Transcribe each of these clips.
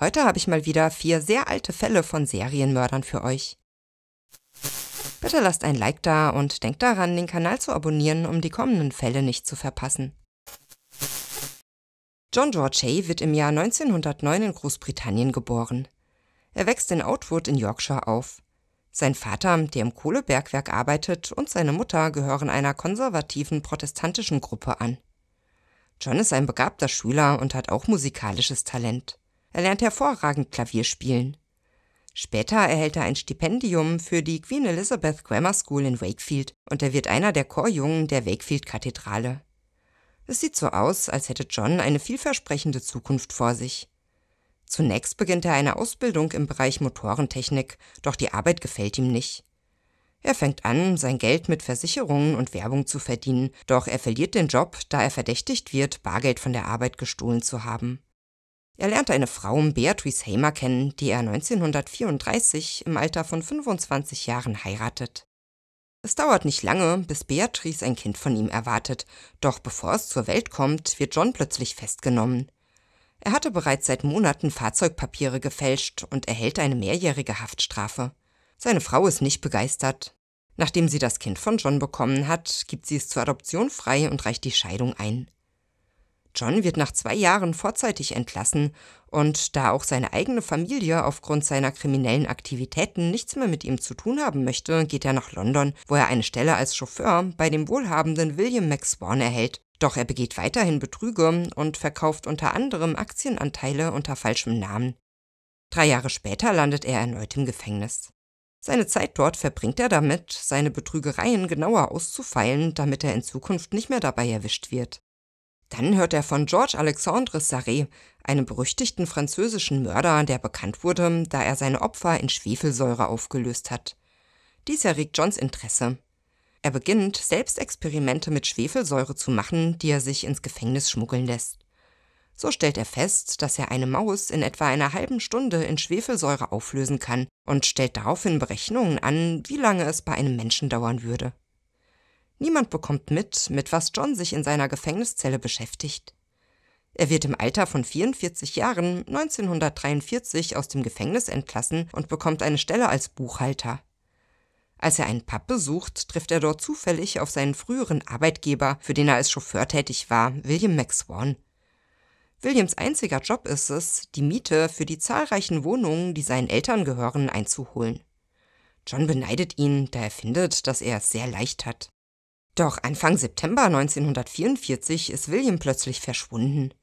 Heute habe ich mal wieder vier sehr alte Fälle von Serienmördern für euch. Bitte lasst ein Like da und denkt daran, den Kanal zu abonnieren, um die kommenden Fälle nicht zu verpassen. John George Hay wird im Jahr 1909 in Großbritannien geboren. Er wächst in Outwood in Yorkshire auf. Sein Vater, der im Kohlebergwerk arbeitet, und seine Mutter gehören einer konservativen protestantischen Gruppe an. John ist ein begabter Schüler und hat auch musikalisches Talent. Er lernt hervorragend Klavier spielen. Später erhält er ein Stipendium für die Queen Elizabeth Grammar School in Wakefield und er wird einer der Chorjungen der Wakefield-Kathedrale. Es sieht so aus, als hätte John eine vielversprechende Zukunft vor sich. Zunächst beginnt er eine Ausbildung im Bereich Motorentechnik, doch die Arbeit gefällt ihm nicht. Er fängt an, sein Geld mit Versicherungen und Werbung zu verdienen, doch er verliert den Job, da er verdächtigt wird, Bargeld von der Arbeit gestohlen zu haben. Er lernt eine Frau, Beatrice Hamer, kennen, die er 1934 im Alter von 25 Jahren heiratet. Es dauert nicht lange, bis Beatrice ein Kind von ihm erwartet, doch bevor es zur Welt kommt, wird John plötzlich festgenommen. Er hatte bereits seit Monaten Fahrzeugpapiere gefälscht und erhält eine mehrjährige Haftstrafe. Seine Frau ist nicht begeistert. Nachdem sie das Kind von John bekommen hat, gibt sie es zur Adoption frei und reicht die Scheidung ein. John wird nach zwei Jahren vorzeitig entlassen und da auch seine eigene Familie aufgrund seiner kriminellen Aktivitäten nichts mehr mit ihm zu tun haben möchte, geht er nach London, wo er eine Stelle als Chauffeur bei dem wohlhabenden William McSwan erhält. Doch er begeht weiterhin Betrüge und verkauft unter anderem Aktienanteile unter falschem Namen. Drei Jahre später landet er erneut im Gefängnis. Seine Zeit dort verbringt er damit, seine Betrügereien genauer auszufeilen, damit er in Zukunft nicht mehr dabei erwischt wird. Dann hört er von Georges Alexandre Sarré, einem berüchtigten französischen Mörder, der bekannt wurde, da er seine Opfer in Schwefelsäure aufgelöst hat. Dies erregt Johns Interesse. Er beginnt, selbst Experimente mit Schwefelsäure zu machen, die er sich ins Gefängnis schmuggeln lässt. So stellt er fest, dass er eine Maus in etwa einer halben Stunde in Schwefelsäure auflösen kann und stellt daraufhin Berechnungen an, wie lange es bei einem Menschen dauern würde. Niemand bekommt mit, mit was John sich in seiner Gefängniszelle beschäftigt. Er wird im Alter von 44 Jahren 1943 aus dem Gefängnis entlassen und bekommt eine Stelle als Buchhalter. Als er einen Pub besucht, trifft er dort zufällig auf seinen früheren Arbeitgeber, für den er als Chauffeur tätig war, William McSwan. Williams einziger Job ist es, die Miete für die zahlreichen Wohnungen, die seinen Eltern gehören, einzuholen. John beneidet ihn, da er findet, dass er es sehr leicht hat. Doch Anfang September 1944 ist William plötzlich verschwunden.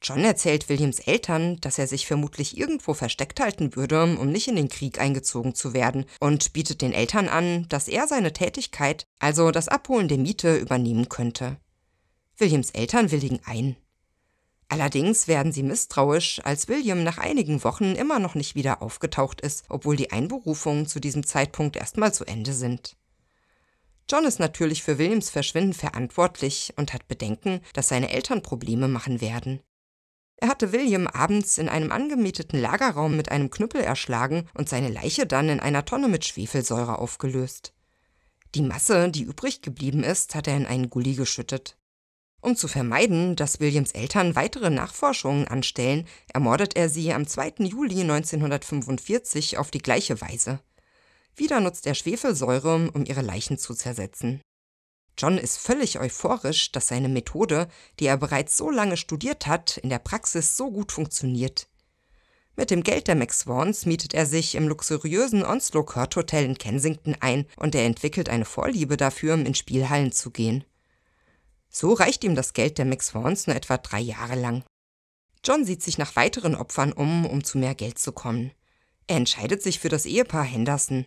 John erzählt Williams Eltern, dass er sich vermutlich irgendwo versteckt halten würde, um nicht in den Krieg eingezogen zu werden, und bietet den Eltern an, dass er seine Tätigkeit, also das Abholen der Miete, übernehmen könnte. Williams Eltern willigen ein. Allerdings werden sie misstrauisch, als William nach einigen Wochen immer noch nicht wieder aufgetaucht ist, obwohl die Einberufungen zu diesem Zeitpunkt erstmal zu Ende sind. John ist natürlich für Williams Verschwinden verantwortlich und hat Bedenken, dass seine Eltern Probleme machen werden. Er hatte William abends in einem angemieteten Lagerraum mit einem Knüppel erschlagen und seine Leiche dann in einer Tonne mit Schwefelsäure aufgelöst. Die Masse, die übrig geblieben ist, hat er in einen Gully geschüttet. Um zu vermeiden, dass Williams Eltern weitere Nachforschungen anstellen, ermordet er sie am 2. Juli 1945 auf die gleiche Weise. Wieder nutzt er Schwefelsäure, um ihre Leichen zu zersetzen. John ist völlig euphorisch, dass seine Methode, die er bereits so lange studiert hat, in der Praxis so gut funktioniert. Mit dem Geld der McSwans mietet er sich im luxuriösen Onslow Court Hotel in Kensington ein und er entwickelt eine Vorliebe dafür, in Spielhallen zu gehen. So reicht ihm das Geld der McSwans nur etwa drei Jahre lang. John sieht sich nach weiteren Opfern um, um zu mehr Geld zu kommen. Er entscheidet sich für das Ehepaar Henderson.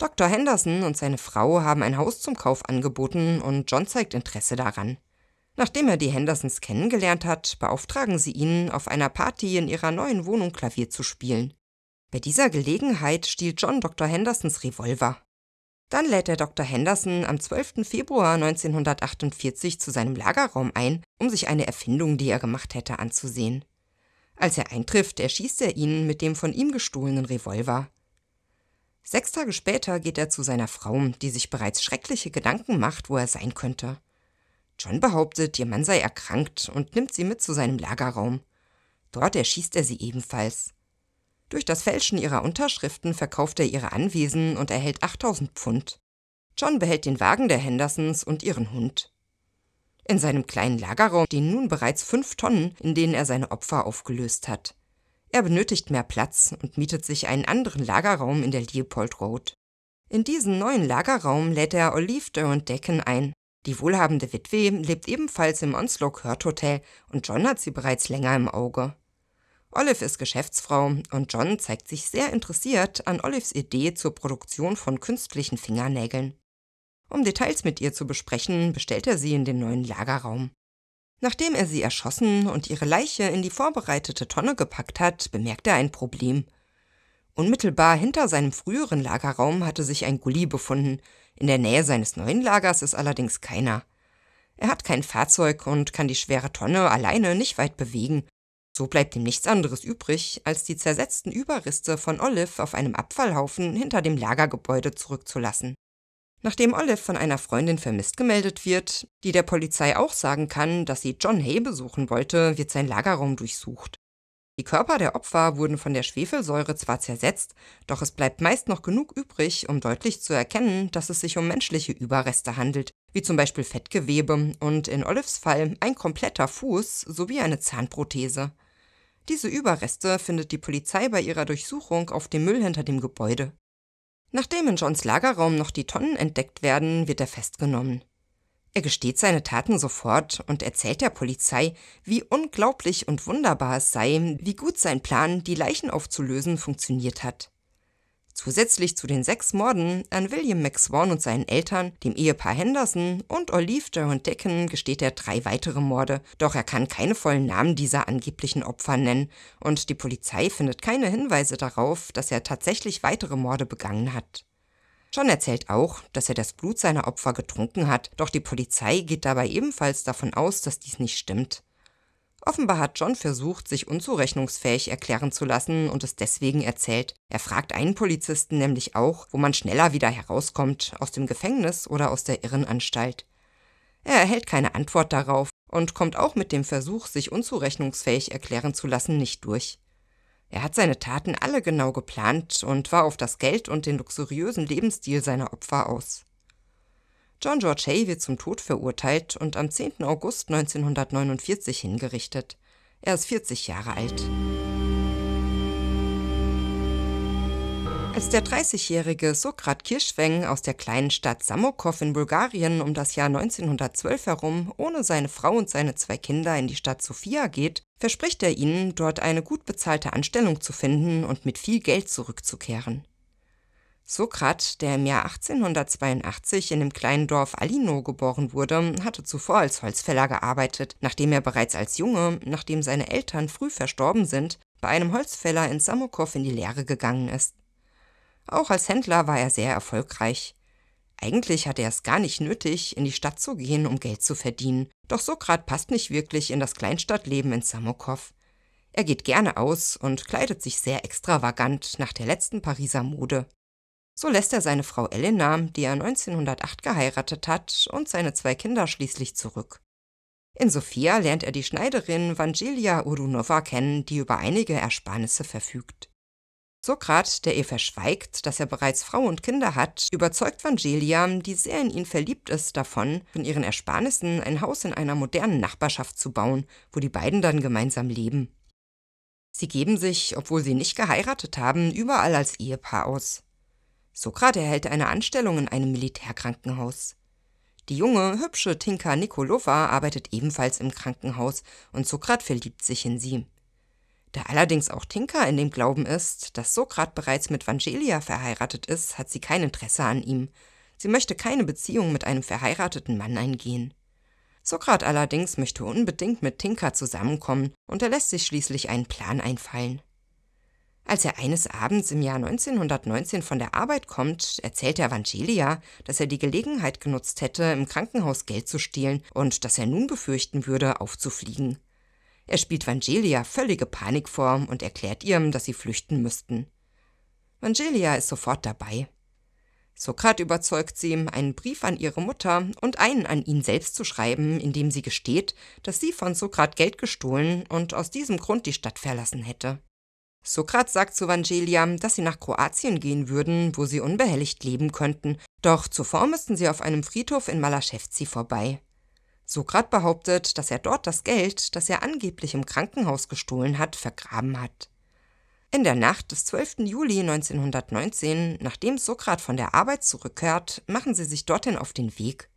Dr. Henderson und seine Frau haben ein Haus zum Kauf angeboten und John zeigt Interesse daran. Nachdem er die Hendersons kennengelernt hat, beauftragen sie ihn, auf einer Party in ihrer neuen Wohnung Klavier zu spielen. Bei dieser Gelegenheit stiehlt John Dr. Hendersons Revolver. Dann lädt er Dr. Henderson am 12. Februar 1948 zu seinem Lagerraum ein, um sich eine Erfindung, die er gemacht hätte, anzusehen. Als er eintrifft, erschießt er ihn mit dem von ihm gestohlenen Revolver. Sechs Tage später geht er zu seiner Frau, die sich bereits schreckliche Gedanken macht, wo er sein könnte. John behauptet, ihr Mann sei erkrankt und nimmt sie mit zu seinem Lagerraum. Dort erschießt er sie ebenfalls. Durch das Fälschen ihrer Unterschriften verkauft er ihre Anwesen und erhält 8000 Pfund. John behält den Wagen der Hendersons und ihren Hund. In seinem kleinen Lagerraum stehen nun bereits fünf Tonnen, in denen er seine Opfer aufgelöst hat. Er benötigt mehr Platz und mietet sich einen anderen Lagerraum in der Leopold Road. In diesen neuen Lagerraum lädt er Olive und Decken ein. Die wohlhabende Witwe lebt ebenfalls im Onslow Court Hotel und John hat sie bereits länger im Auge. Olive ist Geschäftsfrau und John zeigt sich sehr interessiert an Olives Idee zur Produktion von künstlichen Fingernägeln. Um Details mit ihr zu besprechen, bestellt er sie in den neuen Lagerraum. Nachdem er sie erschossen und ihre Leiche in die vorbereitete Tonne gepackt hat, bemerkt er ein Problem. Unmittelbar hinter seinem früheren Lagerraum hatte sich ein Gully befunden, in der Nähe seines neuen Lagers ist allerdings keiner. Er hat kein Fahrzeug und kann die schwere Tonne alleine nicht weit bewegen. So bleibt ihm nichts anderes übrig, als die zersetzten Überreste von Olive auf einem Abfallhaufen hinter dem Lagergebäude zurückzulassen. Nachdem Olive von einer Freundin vermisst gemeldet wird, die der Polizei auch sagen kann, dass sie John Hay besuchen wollte, wird sein Lagerraum durchsucht. Die Körper der Opfer wurden von der Schwefelsäure zwar zersetzt, doch es bleibt meist noch genug übrig, um deutlich zu erkennen, dass es sich um menschliche Überreste handelt, wie zum Beispiel Fettgewebe und in Olives Fall ein kompletter Fuß sowie eine Zahnprothese. Diese Überreste findet die Polizei bei ihrer Durchsuchung auf dem Müll hinter dem Gebäude. Nachdem in Johns Lagerraum noch die Tonnen entdeckt werden, wird er festgenommen. Er gesteht seine Taten sofort und erzählt der Polizei, wie unglaublich und wunderbar es sei, wie gut sein Plan, die Leichen aufzulösen, funktioniert hat. Zusätzlich zu den sechs Morden an William McSwan und seinen Eltern, dem Ehepaar Henderson und Olive Jaron Decken gesteht er drei weitere Morde, doch er kann keine vollen Namen dieser angeblichen Opfer nennen und die Polizei findet keine Hinweise darauf, dass er tatsächlich weitere Morde begangen hat. John erzählt auch, dass er das Blut seiner Opfer getrunken hat, doch die Polizei geht dabei ebenfalls davon aus, dass dies nicht stimmt. Offenbar hat John versucht, sich unzurechnungsfähig erklären zu lassen und es deswegen erzählt. Er fragt einen Polizisten nämlich auch, wo man schneller wieder herauskommt, aus dem Gefängnis oder aus der Irrenanstalt. Er erhält keine Antwort darauf und kommt auch mit dem Versuch, sich unzurechnungsfähig erklären zu lassen, nicht durch. Er hat seine Taten alle genau geplant und war auf das Geld und den luxuriösen Lebensstil seiner Opfer aus. John George Hay wird zum Tod verurteilt und am 10. August 1949 hingerichtet. Er ist 40 Jahre alt. Als der 30-jährige Sokrat Kirschweng aus der kleinen Stadt Samokov in Bulgarien um das Jahr 1912 herum ohne seine Frau und seine zwei Kinder in die Stadt Sofia geht, verspricht er ihnen, dort eine gut bezahlte Anstellung zu finden und mit viel Geld zurückzukehren. Sokrat, der im Jahr 1882 in dem kleinen Dorf Alino geboren wurde, hatte zuvor als Holzfäller gearbeitet, nachdem er bereits als Junge, nachdem seine Eltern früh verstorben sind, bei einem Holzfäller in Samokow in die Lehre gegangen ist. Auch als Händler war er sehr erfolgreich. Eigentlich hatte er es gar nicht nötig, in die Stadt zu gehen, um Geld zu verdienen, doch Sokrat passt nicht wirklich in das Kleinstadtleben in Samokow. Er geht gerne aus und kleidet sich sehr extravagant nach der letzten Pariser Mode. So lässt er seine Frau Elena, die er 1908 geheiratet hat, und seine zwei Kinder schließlich zurück. In Sofia lernt er die Schneiderin Vangelia Urunova kennen, die über einige Ersparnisse verfügt. Sokrat, der ihr verschweigt, dass er bereits Frau und Kinder hat, überzeugt Vangelia, die sehr in ihn verliebt ist, davon, von ihren Ersparnissen ein Haus in einer modernen Nachbarschaft zu bauen, wo die beiden dann gemeinsam leben. Sie geben sich, obwohl sie nicht geheiratet haben, überall als Ehepaar aus. Sokrat erhält eine Anstellung in einem Militärkrankenhaus. Die junge, hübsche Tinka Nikolova arbeitet ebenfalls im Krankenhaus und Sokrat verliebt sich in sie. Da allerdings auch Tinka in dem Glauben ist, dass Sokrat bereits mit Vangelia verheiratet ist, hat sie kein Interesse an ihm. Sie möchte keine Beziehung mit einem verheirateten Mann eingehen. Sokrat allerdings möchte unbedingt mit Tinka zusammenkommen und er lässt sich schließlich einen Plan einfallen. Als er eines Abends im Jahr 1919 von der Arbeit kommt, erzählt er Evangelia, dass er die Gelegenheit genutzt hätte, im Krankenhaus Geld zu stehlen und dass er nun befürchten würde, aufzufliegen. Er spielt Vangelia völlige Panik vor und erklärt ihm, dass sie flüchten müssten. Vangelia ist sofort dabei. Sokrat überzeugt sie, einen Brief an ihre Mutter und einen an ihn selbst zu schreiben, in dem sie gesteht, dass sie von Sokrat Geld gestohlen und aus diesem Grund die Stadt verlassen hätte. Sokrat sagt zu Vangeliam, dass sie nach Kroatien gehen würden, wo sie unbehelligt leben könnten, doch zuvor müssten sie auf einem Friedhof in Malaschewzi vorbei. Sokrat behauptet, dass er dort das Geld, das er angeblich im Krankenhaus gestohlen hat, vergraben hat. In der Nacht des 12. Juli 1919, nachdem Sokrat von der Arbeit zurückkehrt, machen sie sich dorthin auf den Weg.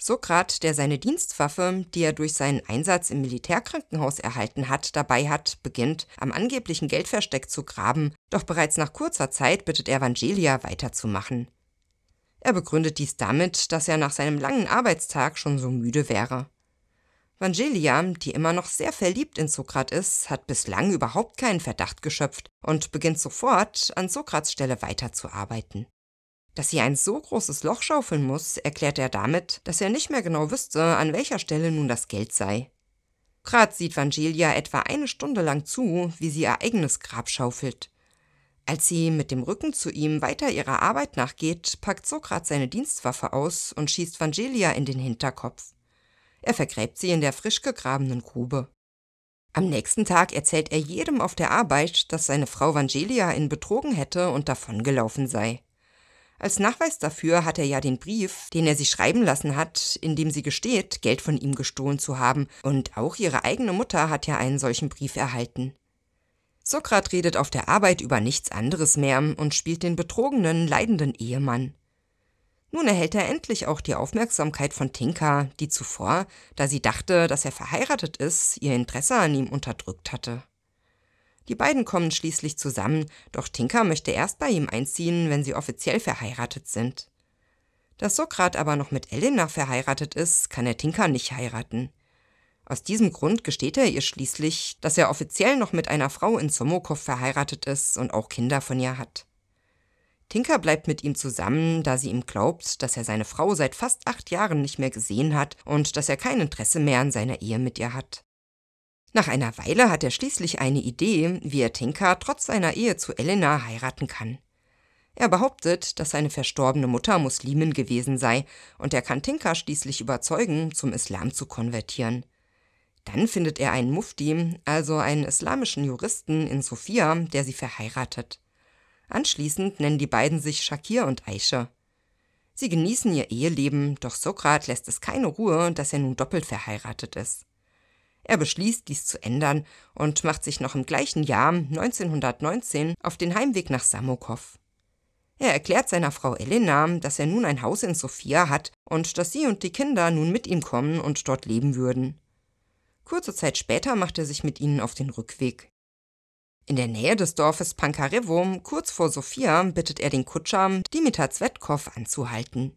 Sokrat, der seine Dienstwaffe, die er durch seinen Einsatz im Militärkrankenhaus erhalten hat, dabei hat, beginnt, am angeblichen Geldversteck zu graben, doch bereits nach kurzer Zeit bittet er Vangelia weiterzumachen. Er begründet dies damit, dass er nach seinem langen Arbeitstag schon so müde wäre. Vangelia, die immer noch sehr verliebt in Sokrat ist, hat bislang überhaupt keinen Verdacht geschöpft und beginnt sofort, an Sokrats Stelle weiterzuarbeiten. Dass sie ein so großes Loch schaufeln muss, erklärte er damit, dass er nicht mehr genau wüsste, an welcher Stelle nun das Geld sei. Kratz sieht Vangelia etwa eine Stunde lang zu, wie sie ihr eigenes Grab schaufelt. Als sie mit dem Rücken zu ihm weiter ihrer Arbeit nachgeht, packt Sokrat seine Dienstwaffe aus und schießt Vangelia in den Hinterkopf. Er vergräbt sie in der frisch gegrabenen Grube. Am nächsten Tag erzählt er jedem auf der Arbeit, dass seine Frau Vangelia ihn betrogen hätte und davongelaufen sei. Als Nachweis dafür hat er ja den Brief, den er sie schreiben lassen hat, in dem sie gesteht, Geld von ihm gestohlen zu haben, und auch ihre eigene Mutter hat ja einen solchen Brief erhalten. Sokrat redet auf der Arbeit über nichts anderes mehr und spielt den betrogenen, leidenden Ehemann. Nun erhält er endlich auch die Aufmerksamkeit von Tinka, die zuvor, da sie dachte, dass er verheiratet ist, ihr Interesse an ihm unterdrückt hatte. Die beiden kommen schließlich zusammen, doch Tinker möchte erst bei ihm einziehen, wenn sie offiziell verheiratet sind. Da Sokrat aber noch mit Elena verheiratet ist, kann er Tinker nicht heiraten. Aus diesem Grund gesteht er ihr schließlich, dass er offiziell noch mit einer Frau in Somokov verheiratet ist und auch Kinder von ihr hat. Tinker bleibt mit ihm zusammen, da sie ihm glaubt, dass er seine Frau seit fast acht Jahren nicht mehr gesehen hat und dass er kein Interesse mehr an seiner Ehe mit ihr hat. Nach einer Weile hat er schließlich eine Idee, wie er Tinka trotz seiner Ehe zu Elena heiraten kann. Er behauptet, dass seine verstorbene Mutter Muslimin gewesen sei und er kann Tinka schließlich überzeugen, zum Islam zu konvertieren. Dann findet er einen Mufti, also einen islamischen Juristen in Sofia, der sie verheiratet. Anschließend nennen die beiden sich Shakir und Aisha. Sie genießen ihr Eheleben, doch Sokrat lässt es keine Ruhe, dass er nun doppelt verheiratet ist. Er beschließt, dies zu ändern und macht sich noch im gleichen Jahr 1919 auf den Heimweg nach Samokow. Er erklärt seiner Frau Elena, dass er nun ein Haus in Sofia hat und dass sie und die Kinder nun mit ihm kommen und dort leben würden. Kurze Zeit später macht er sich mit ihnen auf den Rückweg. In der Nähe des Dorfes Pankarevo, kurz vor Sofia, bittet er den Kutscher, Dimitar Zvetkov anzuhalten.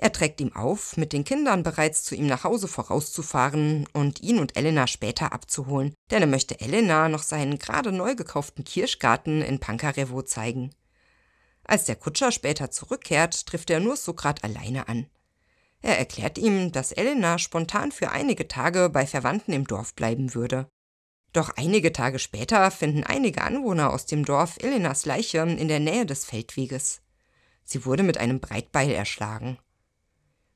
Er trägt ihm auf, mit den Kindern bereits zu ihm nach Hause vorauszufahren und ihn und Elena später abzuholen, denn er möchte Elena noch seinen gerade neu gekauften Kirschgarten in Pankarevo zeigen. Als der Kutscher später zurückkehrt, trifft er nur Sokrat alleine an. Er erklärt ihm, dass Elena spontan für einige Tage bei Verwandten im Dorf bleiben würde. Doch einige Tage später finden einige Anwohner aus dem Dorf Elenas Leiche in der Nähe des Feldweges. Sie wurde mit einem Breitbeil erschlagen.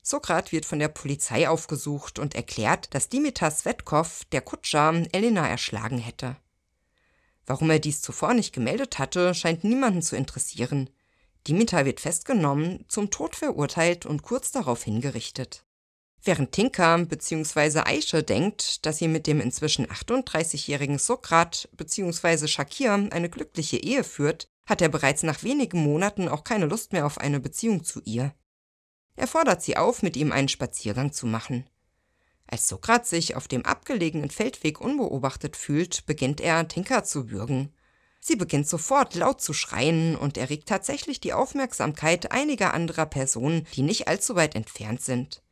Sokrat wird von der Polizei aufgesucht und erklärt, dass Dimitar Svetkov, der Kutscher, Elena erschlagen hätte. Warum er dies zuvor nicht gemeldet hatte, scheint niemanden zu interessieren. Dimitar wird festgenommen, zum Tod verurteilt und kurz darauf hingerichtet. Während Tinka bzw. Aisha denkt, dass sie mit dem inzwischen 38-jährigen Sokrat bzw. Shakir eine glückliche Ehe führt, hat er bereits nach wenigen Monaten auch keine Lust mehr auf eine Beziehung zu ihr. Er fordert sie auf, mit ihm einen Spaziergang zu machen. Als Sokrat sich auf dem abgelegenen Feldweg unbeobachtet fühlt, beginnt er, Tinker zu würgen. Sie beginnt sofort laut zu schreien und erregt tatsächlich die Aufmerksamkeit einiger anderer Personen, die nicht allzu weit entfernt sind.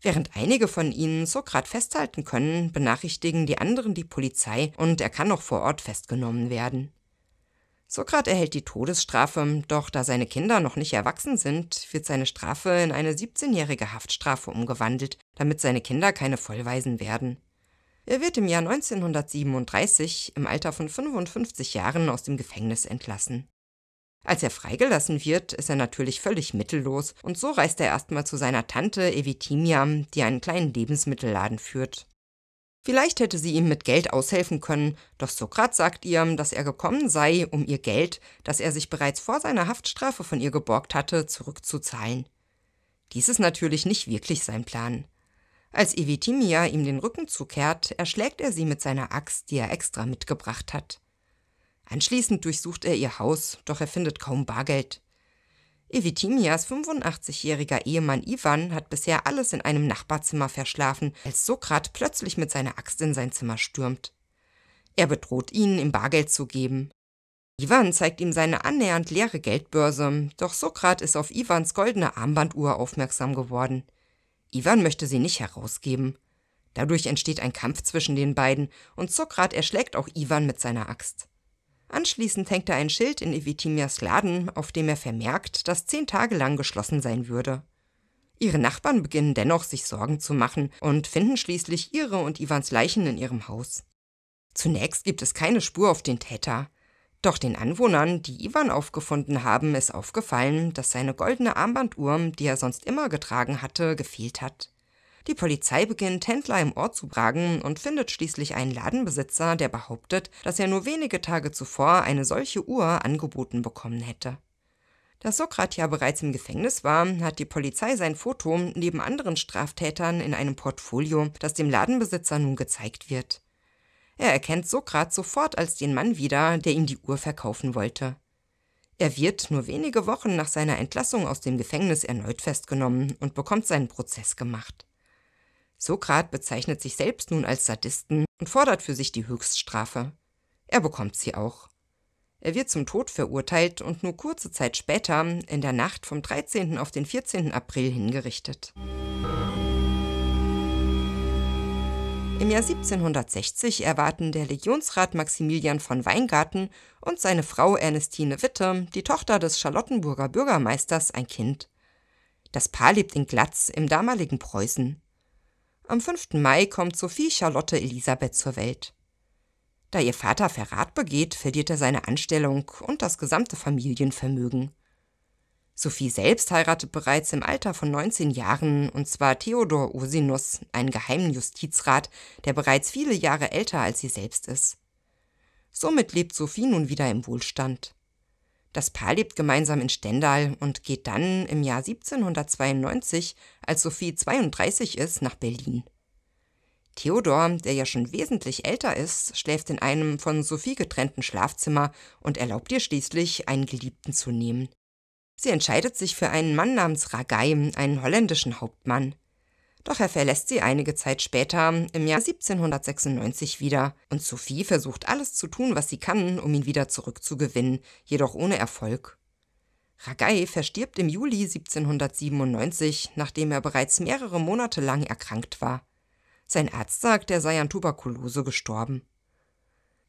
Während einige von ihnen Sokrat festhalten können, benachrichtigen die anderen die Polizei und er kann noch vor Ort festgenommen werden. Sokrat erhält die Todesstrafe, doch da seine Kinder noch nicht erwachsen sind, wird seine Strafe in eine 17-jährige Haftstrafe umgewandelt, damit seine Kinder keine Vollweisen werden. Er wird im Jahr 1937 im Alter von 55 Jahren aus dem Gefängnis entlassen. Als er freigelassen wird, ist er natürlich völlig mittellos und so reist er erstmal zu seiner Tante Evitimia, die einen kleinen Lebensmittelladen führt. Vielleicht hätte sie ihm mit Geld aushelfen können, doch Sokrat sagt ihr, dass er gekommen sei, um ihr Geld, das er sich bereits vor seiner Haftstrafe von ihr geborgt hatte, zurückzuzahlen. Dies ist natürlich nicht wirklich sein Plan. Als Evitimia ihm den Rücken zukehrt, erschlägt er sie mit seiner Axt, die er extra mitgebracht hat. Anschließend durchsucht er ihr Haus, doch er findet kaum Bargeld. Evitimias 85-jähriger Ehemann Ivan hat bisher alles in einem Nachbarzimmer verschlafen, als Sokrat plötzlich mit seiner Axt in sein Zimmer stürmt. Er bedroht ihn, ihm Bargeld zu geben. Ivan zeigt ihm seine annähernd leere Geldbörse, doch Sokrat ist auf Ivans goldene Armbanduhr aufmerksam geworden. Ivan möchte sie nicht herausgeben. Dadurch entsteht ein Kampf zwischen den beiden und Sokrat erschlägt auch Ivan mit seiner Axt. Anschließend hängt er ein Schild in Evitimias Laden, auf dem er vermerkt, dass zehn Tage lang geschlossen sein würde. Ihre Nachbarn beginnen dennoch, sich Sorgen zu machen und finden schließlich ihre und Ivans Leichen in ihrem Haus. Zunächst gibt es keine Spur auf den Täter. Doch den Anwohnern, die Ivan aufgefunden haben, ist aufgefallen, dass seine goldene Armbanduhr, die er sonst immer getragen hatte, gefehlt hat. Die Polizei beginnt, Händler im Ort zu bragen und findet schließlich einen Ladenbesitzer, der behauptet, dass er nur wenige Tage zuvor eine solche Uhr angeboten bekommen hätte. Da Sokrat ja bereits im Gefängnis war, hat die Polizei sein Foto neben anderen Straftätern in einem Portfolio, das dem Ladenbesitzer nun gezeigt wird. Er erkennt Sokrat sofort als den Mann wieder, der ihm die Uhr verkaufen wollte. Er wird nur wenige Wochen nach seiner Entlassung aus dem Gefängnis erneut festgenommen und bekommt seinen Prozess gemacht. Sokrat bezeichnet sich selbst nun als Sadisten und fordert für sich die Höchststrafe. Er bekommt sie auch. Er wird zum Tod verurteilt und nur kurze Zeit später, in der Nacht vom 13. auf den 14. April, hingerichtet. Im Jahr 1760 erwarten der Legionsrat Maximilian von Weingarten und seine Frau Ernestine Witte, die Tochter des Charlottenburger Bürgermeisters, ein Kind. Das Paar lebt in Glatz im damaligen Preußen. Am 5. Mai kommt Sophie Charlotte Elisabeth zur Welt. Da ihr Vater Verrat begeht, verliert er seine Anstellung und das gesamte Familienvermögen. Sophie selbst heiratet bereits im Alter von 19 Jahren, und zwar Theodor Ursinus, einen geheimen Justizrat, der bereits viele Jahre älter als sie selbst ist. Somit lebt Sophie nun wieder im Wohlstand. Das Paar lebt gemeinsam in Stendal und geht dann im Jahr 1792, als Sophie 32 ist, nach Berlin. Theodor, der ja schon wesentlich älter ist, schläft in einem von Sophie getrennten Schlafzimmer und erlaubt ihr schließlich, einen Geliebten zu nehmen. Sie entscheidet sich für einen Mann namens Ragai, einen holländischen Hauptmann. Doch er verlässt sie einige Zeit später, im Jahr 1796 wieder, und Sophie versucht alles zu tun, was sie kann, um ihn wieder zurückzugewinnen, jedoch ohne Erfolg. Ragai verstirbt im Juli 1797, nachdem er bereits mehrere Monate lang erkrankt war. Sein Arzt sagt, er sei an Tuberkulose gestorben.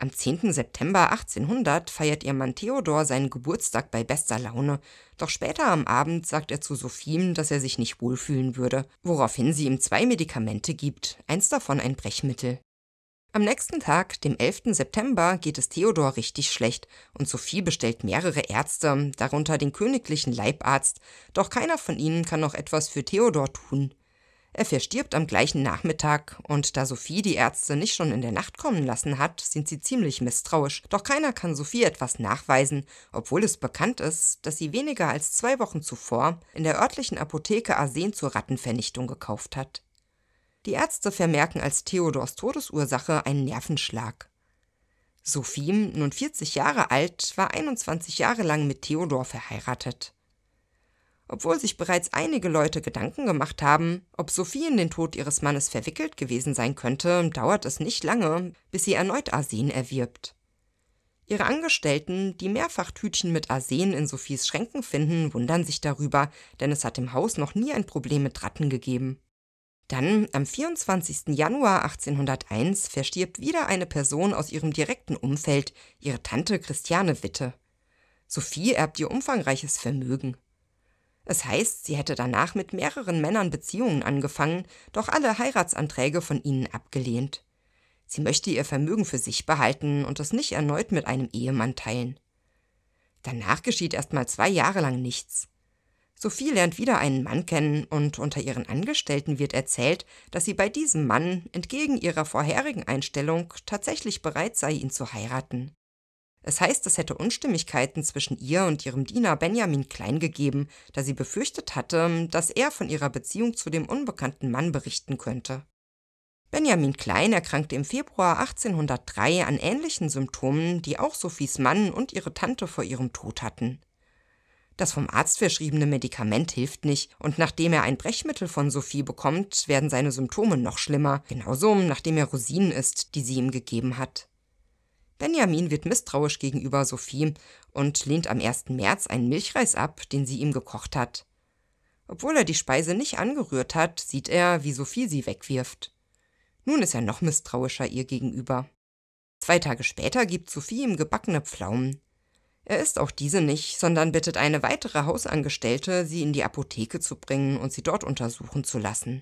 Am 10. September 1800 feiert ihr Mann Theodor seinen Geburtstag bei bester Laune, doch später am Abend sagt er zu Sophien, dass er sich nicht wohlfühlen würde, woraufhin sie ihm zwei Medikamente gibt, eins davon ein Brechmittel. Am nächsten Tag, dem 11. September, geht es Theodor richtig schlecht und Sophie bestellt mehrere Ärzte, darunter den königlichen Leibarzt, doch keiner von ihnen kann noch etwas für Theodor tun. Er verstirbt am gleichen Nachmittag und da Sophie die Ärzte nicht schon in der Nacht kommen lassen hat, sind sie ziemlich misstrauisch. Doch keiner kann Sophie etwas nachweisen, obwohl es bekannt ist, dass sie weniger als zwei Wochen zuvor in der örtlichen Apotheke Arsen zur Rattenvernichtung gekauft hat. Die Ärzte vermerken als Theodors Todesursache einen Nervenschlag. Sophie, nun 40 Jahre alt, war 21 Jahre lang mit Theodor verheiratet obwohl sich bereits einige Leute Gedanken gemacht haben, ob Sophie in den Tod ihres Mannes verwickelt gewesen sein könnte, dauert es nicht lange, bis sie erneut Arsen erwirbt. Ihre Angestellten, die mehrfach Tütchen mit Arsen in Sophies Schränken finden, wundern sich darüber, denn es hat im Haus noch nie ein Problem mit Ratten gegeben. Dann, am 24. Januar 1801, verstirbt wieder eine Person aus ihrem direkten Umfeld, ihre Tante Christiane Witte. Sophie erbt ihr umfangreiches Vermögen. Es heißt, sie hätte danach mit mehreren Männern Beziehungen angefangen, doch alle Heiratsanträge von ihnen abgelehnt. Sie möchte ihr Vermögen für sich behalten und es nicht erneut mit einem Ehemann teilen. Danach geschieht erst mal zwei Jahre lang nichts. Sophie lernt wieder einen Mann kennen und unter ihren Angestellten wird erzählt, dass sie bei diesem Mann entgegen ihrer vorherigen Einstellung tatsächlich bereit sei, ihn zu heiraten. Es heißt, es hätte Unstimmigkeiten zwischen ihr und ihrem Diener Benjamin Klein gegeben, da sie befürchtet hatte, dass er von ihrer Beziehung zu dem unbekannten Mann berichten könnte. Benjamin Klein erkrankte im Februar 1803 an ähnlichen Symptomen, die auch Sophies Mann und ihre Tante vor ihrem Tod hatten. Das vom Arzt verschriebene Medikament hilft nicht, und nachdem er ein Brechmittel von Sophie bekommt, werden seine Symptome noch schlimmer, genauso nachdem er Rosinen isst, die sie ihm gegeben hat. Benjamin wird misstrauisch gegenüber Sophie und lehnt am 1. März einen Milchreis ab, den sie ihm gekocht hat. Obwohl er die Speise nicht angerührt hat, sieht er, wie Sophie sie wegwirft. Nun ist er noch misstrauischer ihr gegenüber. Zwei Tage später gibt Sophie ihm gebackene Pflaumen. Er isst auch diese nicht, sondern bittet eine weitere Hausangestellte, sie in die Apotheke zu bringen und sie dort untersuchen zu lassen.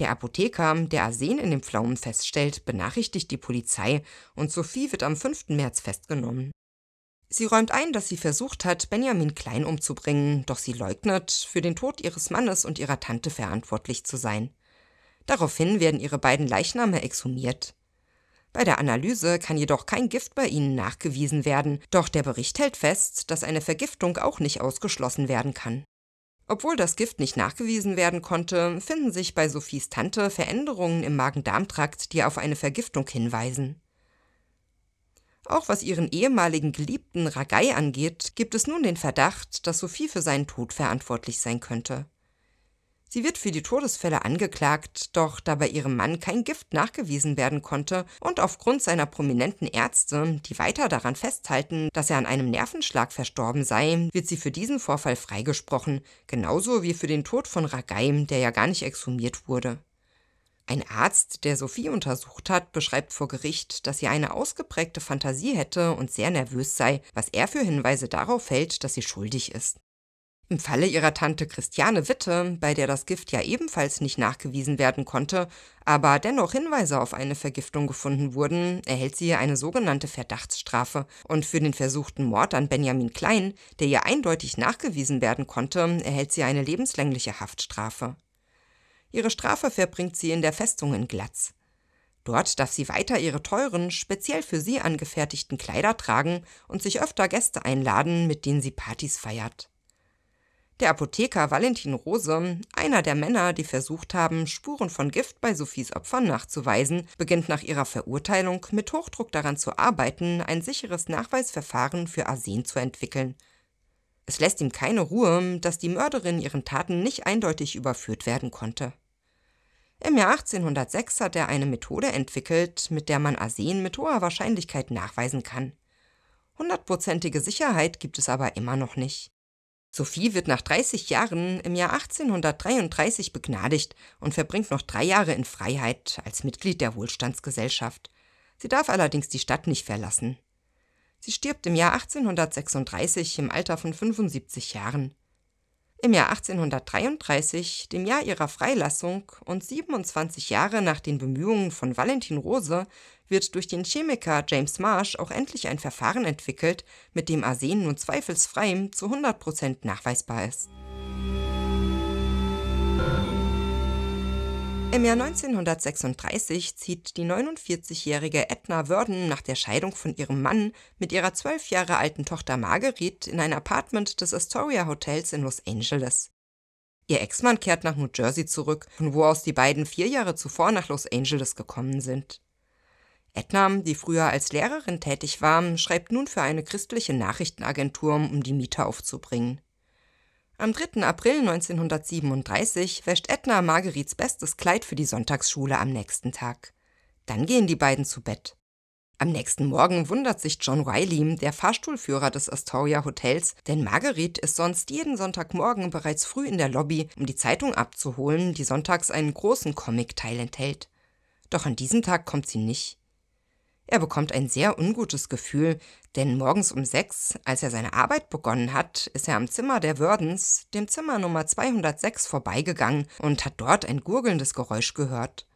Der Apotheker, der Arsen in den Pflaumen feststellt, benachrichtigt die Polizei und Sophie wird am 5. März festgenommen. Sie räumt ein, dass sie versucht hat, Benjamin Klein umzubringen, doch sie leugnet, für den Tod ihres Mannes und ihrer Tante verantwortlich zu sein. Daraufhin werden ihre beiden Leichname exhumiert. Bei der Analyse kann jedoch kein Gift bei ihnen nachgewiesen werden, doch der Bericht hält fest, dass eine Vergiftung auch nicht ausgeschlossen werden kann. Obwohl das Gift nicht nachgewiesen werden konnte, finden sich bei Sophies Tante Veränderungen im Magen-Darm-Trakt, die auf eine Vergiftung hinweisen. Auch was ihren ehemaligen Geliebten Ragai angeht, gibt es nun den Verdacht, dass Sophie für seinen Tod verantwortlich sein könnte. Sie wird für die Todesfälle angeklagt, doch da bei ihrem Mann kein Gift nachgewiesen werden konnte und aufgrund seiner prominenten Ärzte, die weiter daran festhalten, dass er an einem Nervenschlag verstorben sei, wird sie für diesen Vorfall freigesprochen, genauso wie für den Tod von Ragaim, der ja gar nicht exhumiert wurde. Ein Arzt, der Sophie untersucht hat, beschreibt vor Gericht, dass sie eine ausgeprägte Fantasie hätte und sehr nervös sei, was er für Hinweise darauf hält, dass sie schuldig ist. Im Falle ihrer Tante Christiane Witte, bei der das Gift ja ebenfalls nicht nachgewiesen werden konnte, aber dennoch Hinweise auf eine Vergiftung gefunden wurden, erhält sie eine sogenannte Verdachtsstrafe und für den versuchten Mord an Benjamin Klein, der ihr eindeutig nachgewiesen werden konnte, erhält sie eine lebenslängliche Haftstrafe. Ihre Strafe verbringt sie in der Festung in Glatz. Dort darf sie weiter ihre teuren, speziell für sie angefertigten Kleider tragen und sich öfter Gäste einladen, mit denen sie Partys feiert. Der Apotheker Valentin Rose, einer der Männer, die versucht haben, Spuren von Gift bei Sophies Opfern nachzuweisen, beginnt nach ihrer Verurteilung mit Hochdruck daran zu arbeiten, ein sicheres Nachweisverfahren für Arsen zu entwickeln. Es lässt ihm keine Ruhe, dass die Mörderin ihren Taten nicht eindeutig überführt werden konnte. Im Jahr 1806 hat er eine Methode entwickelt, mit der man Arsen mit hoher Wahrscheinlichkeit nachweisen kann. Hundertprozentige Sicherheit gibt es aber immer noch nicht. Sophie wird nach 30 Jahren im Jahr 1833 begnadigt und verbringt noch drei Jahre in Freiheit als Mitglied der Wohlstandsgesellschaft. Sie darf allerdings die Stadt nicht verlassen. Sie stirbt im Jahr 1836 im Alter von 75 Jahren. Im Jahr 1833, dem Jahr ihrer Freilassung und 27 Jahre nach den Bemühungen von Valentin Rose, wird durch den Chemiker James Marsh auch endlich ein Verfahren entwickelt, mit dem Arsen nun zweifelsfrei zu 100% nachweisbar ist. Im Jahr 1936 zieht die 49-jährige Edna Worden nach der Scheidung von ihrem Mann mit ihrer zwölf Jahre alten Tochter Marguerite in ein Apartment des Astoria Hotels in Los Angeles. Ihr Ex-Mann kehrt nach New Jersey zurück, von wo aus die beiden vier Jahre zuvor nach Los Angeles gekommen sind. Edna, die früher als Lehrerin tätig war, schreibt nun für eine christliche Nachrichtenagentur, um die Miete aufzubringen. Am 3. April 1937 wäscht Edna Margerits bestes Kleid für die Sonntagsschule am nächsten Tag. Dann gehen die beiden zu Bett. Am nächsten Morgen wundert sich John Wiley, der Fahrstuhlführer des Astoria Hotels, denn Marguerite ist sonst jeden Sonntagmorgen bereits früh in der Lobby, um die Zeitung abzuholen, die sonntags einen großen Comic-Teil enthält. Doch an diesem Tag kommt sie nicht. Er bekommt ein sehr ungutes Gefühl, denn morgens um sechs, als er seine Arbeit begonnen hat, ist er am Zimmer der Wördens, dem Zimmer Nummer 206, vorbeigegangen und hat dort ein gurgelndes Geräusch gehört.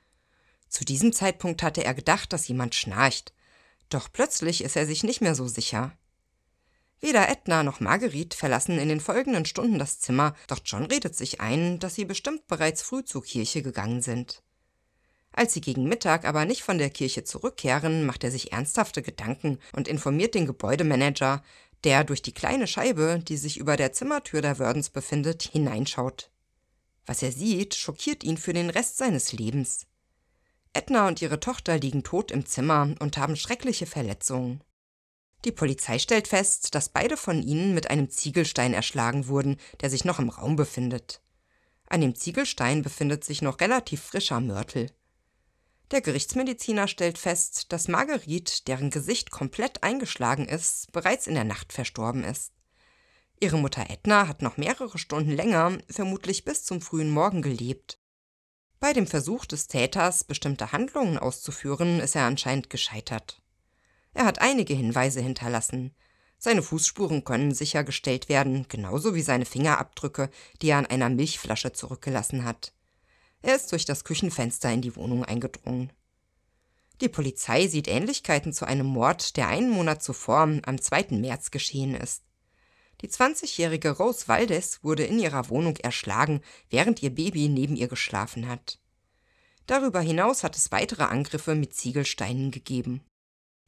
Zu diesem Zeitpunkt hatte er gedacht, dass jemand schnarcht. Doch plötzlich ist er sich nicht mehr so sicher. Weder Edna noch Marguerite verlassen in den folgenden Stunden das Zimmer, doch John redet sich ein, dass sie bestimmt bereits früh zur Kirche gegangen sind. Als sie gegen Mittag aber nicht von der Kirche zurückkehren, macht er sich ernsthafte Gedanken und informiert den Gebäudemanager, der durch die kleine Scheibe, die sich über der Zimmertür der Wördens befindet, hineinschaut. Was er sieht, schockiert ihn für den Rest seines Lebens. Edna und ihre Tochter liegen tot im Zimmer und haben schreckliche Verletzungen. Die Polizei stellt fest, dass beide von ihnen mit einem Ziegelstein erschlagen wurden, der sich noch im Raum befindet. An dem Ziegelstein befindet sich noch relativ frischer Mörtel. Der Gerichtsmediziner stellt fest, dass Marguerite, deren Gesicht komplett eingeschlagen ist, bereits in der Nacht verstorben ist. Ihre Mutter Edna hat noch mehrere Stunden länger, vermutlich bis zum frühen Morgen gelebt. Bei dem Versuch des Täters, bestimmte Handlungen auszuführen, ist er anscheinend gescheitert. Er hat einige Hinweise hinterlassen. Seine Fußspuren können sichergestellt werden, genauso wie seine Fingerabdrücke, die er an einer Milchflasche zurückgelassen hat. Er ist durch das Küchenfenster in die Wohnung eingedrungen. Die Polizei sieht Ähnlichkeiten zu einem Mord, der einen Monat zuvor am 2. März geschehen ist. Die 20-jährige Rose Valdez wurde in ihrer Wohnung erschlagen, während ihr Baby neben ihr geschlafen hat. Darüber hinaus hat es weitere Angriffe mit Ziegelsteinen gegeben.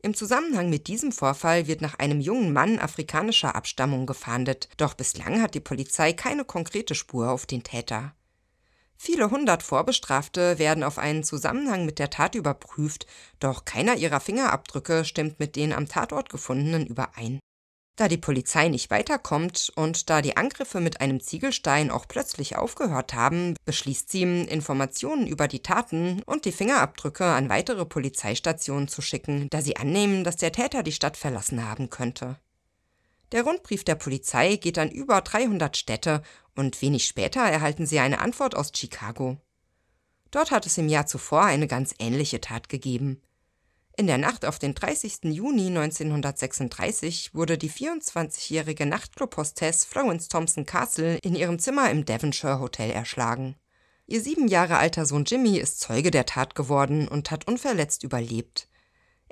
Im Zusammenhang mit diesem Vorfall wird nach einem jungen Mann afrikanischer Abstammung gefahndet, doch bislang hat die Polizei keine konkrete Spur auf den Täter. Viele hundert Vorbestrafte werden auf einen Zusammenhang mit der Tat überprüft, doch keiner ihrer Fingerabdrücke stimmt mit den am Tatort gefundenen überein. Da die Polizei nicht weiterkommt und da die Angriffe mit einem Ziegelstein auch plötzlich aufgehört haben, beschließt sie, Informationen über die Taten und die Fingerabdrücke an weitere Polizeistationen zu schicken, da sie annehmen, dass der Täter die Stadt verlassen haben könnte. Der Rundbrief der Polizei geht an über 300 Städte und wenig später erhalten sie eine Antwort aus Chicago. Dort hat es im Jahr zuvor eine ganz ähnliche Tat gegeben. In der Nacht auf den 30. Juni 1936 wurde die 24-jährige Nachtclub-Hostess Florence Thompson Castle in ihrem Zimmer im Devonshire Hotel erschlagen. Ihr sieben Jahre alter Sohn Jimmy ist Zeuge der Tat geworden und hat unverletzt überlebt.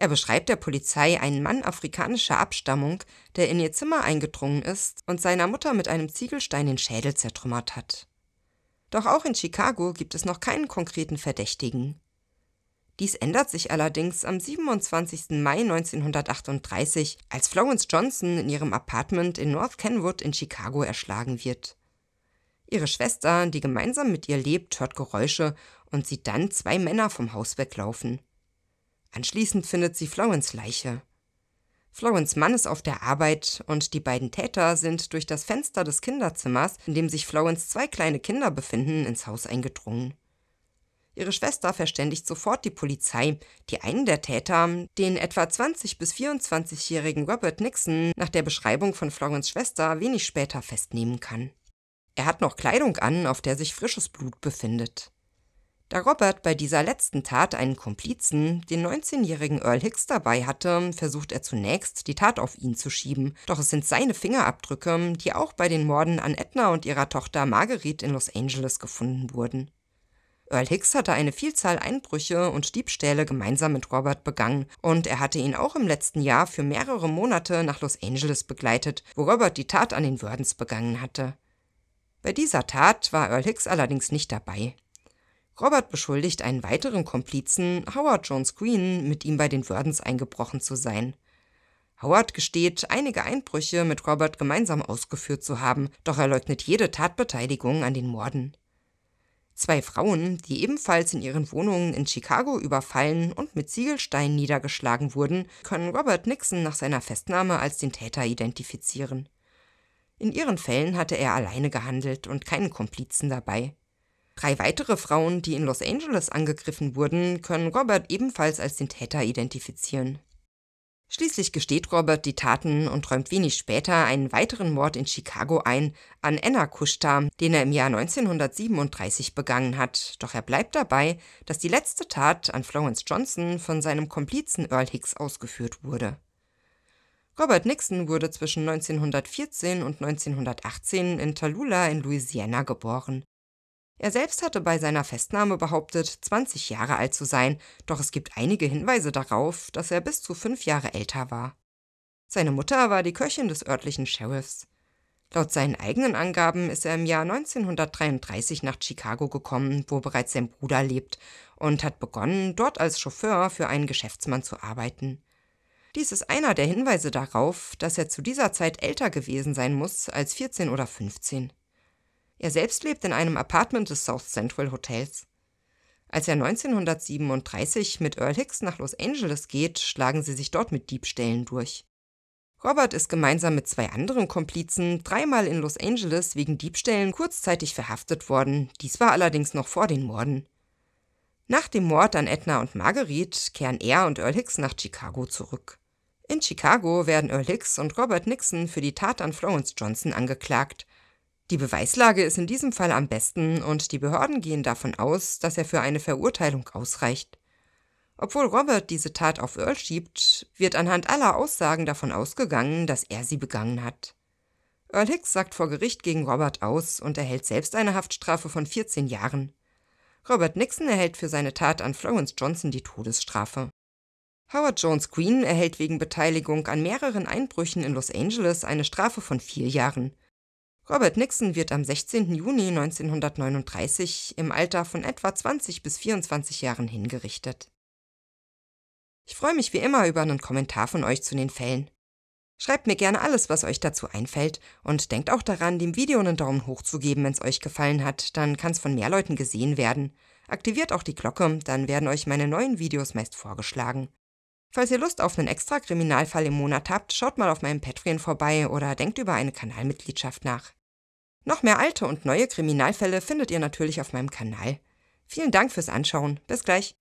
Er beschreibt der Polizei einen Mann afrikanischer Abstammung, der in ihr Zimmer eingedrungen ist und seiner Mutter mit einem Ziegelstein den Schädel zertrümmert hat. Doch auch in Chicago gibt es noch keinen konkreten Verdächtigen. Dies ändert sich allerdings am 27. Mai 1938, als Florence Johnson in ihrem Apartment in North Kenwood in Chicago erschlagen wird. Ihre Schwester, die gemeinsam mit ihr lebt, hört Geräusche und sieht dann zwei Männer vom Haus weglaufen. Anschließend findet sie Florence Leiche. Florence Mann ist auf der Arbeit und die beiden Täter sind durch das Fenster des Kinderzimmers, in dem sich Florence zwei kleine Kinder befinden, ins Haus eingedrungen. Ihre Schwester verständigt sofort die Polizei, die einen der Täter, den etwa 20- bis 24-jährigen Robert Nixon, nach der Beschreibung von Florence Schwester wenig später festnehmen kann. Er hat noch Kleidung an, auf der sich frisches Blut befindet. Da Robert bei dieser letzten Tat einen Komplizen, den 19-jährigen Earl Hicks, dabei hatte, versucht er zunächst, die Tat auf ihn zu schieben. Doch es sind seine Fingerabdrücke, die auch bei den Morden an Edna und ihrer Tochter Marguerite in Los Angeles gefunden wurden. Earl Hicks hatte eine Vielzahl Einbrüche und Diebstähle gemeinsam mit Robert begangen und er hatte ihn auch im letzten Jahr für mehrere Monate nach Los Angeles begleitet, wo Robert die Tat an den Wördens begangen hatte. Bei dieser Tat war Earl Hicks allerdings nicht dabei. Robert beschuldigt einen weiteren Komplizen, Howard Jones Green, mit ihm bei den Wördens eingebrochen zu sein. Howard gesteht, einige Einbrüche mit Robert gemeinsam ausgeführt zu haben, doch er leugnet jede Tatbeteiligung an den Morden. Zwei Frauen, die ebenfalls in ihren Wohnungen in Chicago überfallen und mit Ziegelsteinen niedergeschlagen wurden, können Robert Nixon nach seiner Festnahme als den Täter identifizieren. In ihren Fällen hatte er alleine gehandelt und keinen Komplizen dabei. Drei weitere Frauen, die in Los Angeles angegriffen wurden, können Robert ebenfalls als den Täter identifizieren. Schließlich gesteht Robert die Taten und räumt wenig später einen weiteren Mord in Chicago ein an Anna Kushta, den er im Jahr 1937 begangen hat. Doch er bleibt dabei, dass die letzte Tat an Florence Johnson von seinem Komplizen Earl Hicks ausgeführt wurde. Robert Nixon wurde zwischen 1914 und 1918 in Tallulah in Louisiana geboren. Er selbst hatte bei seiner Festnahme behauptet, 20 Jahre alt zu sein, doch es gibt einige Hinweise darauf, dass er bis zu fünf Jahre älter war. Seine Mutter war die Köchin des örtlichen Sheriffs. Laut seinen eigenen Angaben ist er im Jahr 1933 nach Chicago gekommen, wo bereits sein Bruder lebt, und hat begonnen, dort als Chauffeur für einen Geschäftsmann zu arbeiten. Dies ist einer der Hinweise darauf, dass er zu dieser Zeit älter gewesen sein muss als 14 oder 15. Er selbst lebt in einem Apartment des South Central Hotels. Als er 1937 mit Earl Hicks nach Los Angeles geht, schlagen sie sich dort mit Diebstählen durch. Robert ist gemeinsam mit zwei anderen Komplizen dreimal in Los Angeles wegen Diebstählen kurzzeitig verhaftet worden, dies war allerdings noch vor den Morden. Nach dem Mord an Edna und Marguerite kehren er und Earl Hicks nach Chicago zurück. In Chicago werden Earl Hicks und Robert Nixon für die Tat an Florence Johnson angeklagt. Die Beweislage ist in diesem Fall am besten und die Behörden gehen davon aus, dass er für eine Verurteilung ausreicht. Obwohl Robert diese Tat auf Earl schiebt, wird anhand aller Aussagen davon ausgegangen, dass er sie begangen hat. Earl Hicks sagt vor Gericht gegen Robert aus und erhält selbst eine Haftstrafe von 14 Jahren. Robert Nixon erhält für seine Tat an Florence Johnson die Todesstrafe. Howard Jones Green erhält wegen Beteiligung an mehreren Einbrüchen in Los Angeles eine Strafe von vier Jahren. Robert Nixon wird am 16. Juni 1939 im Alter von etwa 20 bis 24 Jahren hingerichtet. Ich freue mich wie immer über einen Kommentar von euch zu den Fällen. Schreibt mir gerne alles, was euch dazu einfällt und denkt auch daran, dem Video einen Daumen hoch zu geben, wenn es euch gefallen hat, dann kann es von mehr Leuten gesehen werden. Aktiviert auch die Glocke, dann werden euch meine neuen Videos meist vorgeschlagen. Falls ihr Lust auf einen extra Kriminalfall im Monat habt, schaut mal auf meinem Patreon vorbei oder denkt über eine Kanalmitgliedschaft nach. Noch mehr alte und neue Kriminalfälle findet ihr natürlich auf meinem Kanal. Vielen Dank fürs Anschauen. Bis gleich.